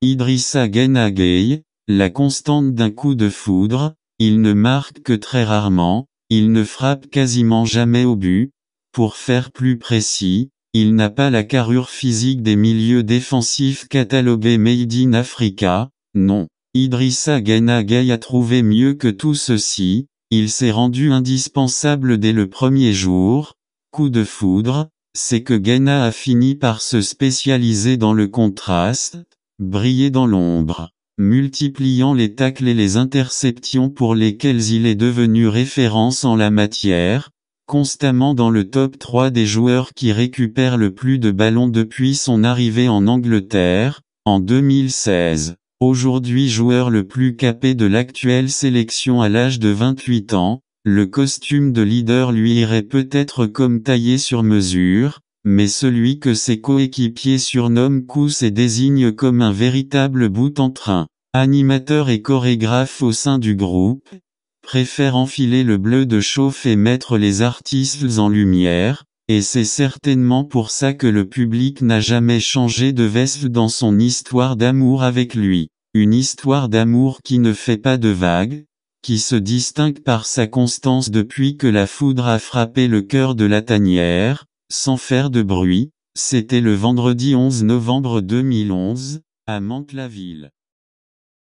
Idrissa Gana la constante d'un coup de foudre, il ne marque que très rarement, il ne frappe quasiment jamais au but, pour faire plus précis, il n'a pas la carrure physique des milieux défensifs catalogués Made in Africa, non. Idrissa Gana a trouvé mieux que tout ceci, il s'est rendu indispensable dès le premier jour, coup de foudre, c'est que Gaina a fini par se spécialiser dans le contraste, briller dans l'ombre, multipliant les tacles et les interceptions pour lesquelles il est devenu référence en la matière, constamment dans le top 3 des joueurs qui récupèrent le plus de ballons depuis son arrivée en Angleterre, en 2016. Aujourd'hui joueur le plus capé de l'actuelle sélection à l'âge de 28 ans, le costume de leader lui irait peut-être comme taillé sur mesure, mais celui que ses coéquipiers surnomment Kous et désignent comme un véritable bout en train. Animateur et chorégraphe au sein du groupe, préfère enfiler le bleu de chauffe et mettre les artistes en lumière, et c'est certainement pour ça que le public n'a jamais changé de veste dans son histoire d'amour avec lui. Une histoire d'amour qui ne fait pas de vagues, qui se distingue par sa constance depuis que la foudre a frappé le cœur de la tanière, sans faire de bruit, c'était le vendredi 11 novembre 2011, à Mantes-la-Ville.